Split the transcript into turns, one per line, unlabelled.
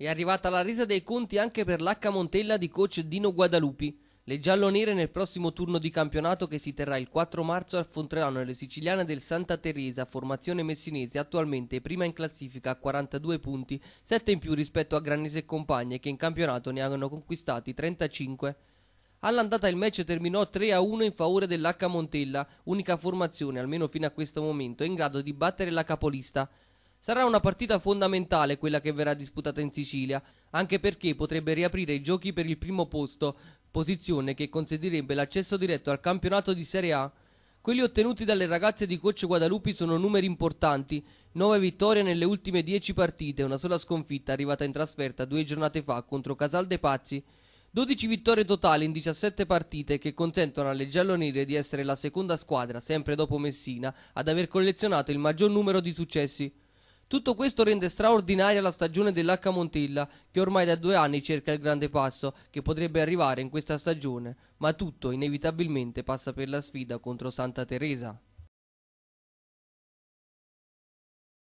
È arrivata la resa dei conti anche per l'H Montella di coach Dino Guadalupi. Le giallonere nel prossimo turno di campionato che si terrà il 4 marzo affronteranno le siciliane del Santa Teresa, formazione messinese attualmente prima in classifica a 42 punti, 7 in più rispetto a Granese e compagne che in campionato ne hanno conquistati 35. All'andata il match terminò 3-1 in favore dell'H Montella, unica formazione almeno fino a questo momento in grado di battere la capolista. Sarà una partita fondamentale quella che verrà disputata in Sicilia, anche perché potrebbe riaprire i giochi per il primo posto, posizione che consentirebbe l'accesso diretto al campionato di Serie A. Quelli ottenuti dalle ragazze di Coach Guadalupi sono numeri importanti, 9 vittorie nelle ultime 10 partite, una sola sconfitta arrivata in trasferta due giornate fa contro Casal De Pazzi, 12 vittorie totali in 17 partite che consentono alle giallonere di essere la seconda squadra, sempre dopo Messina, ad aver collezionato il maggior numero di successi. Tutto questo rende straordinaria la stagione dell'H Montilla, che ormai da due anni cerca il grande passo che potrebbe arrivare in questa stagione, ma tutto inevitabilmente passa per la sfida contro Santa Teresa.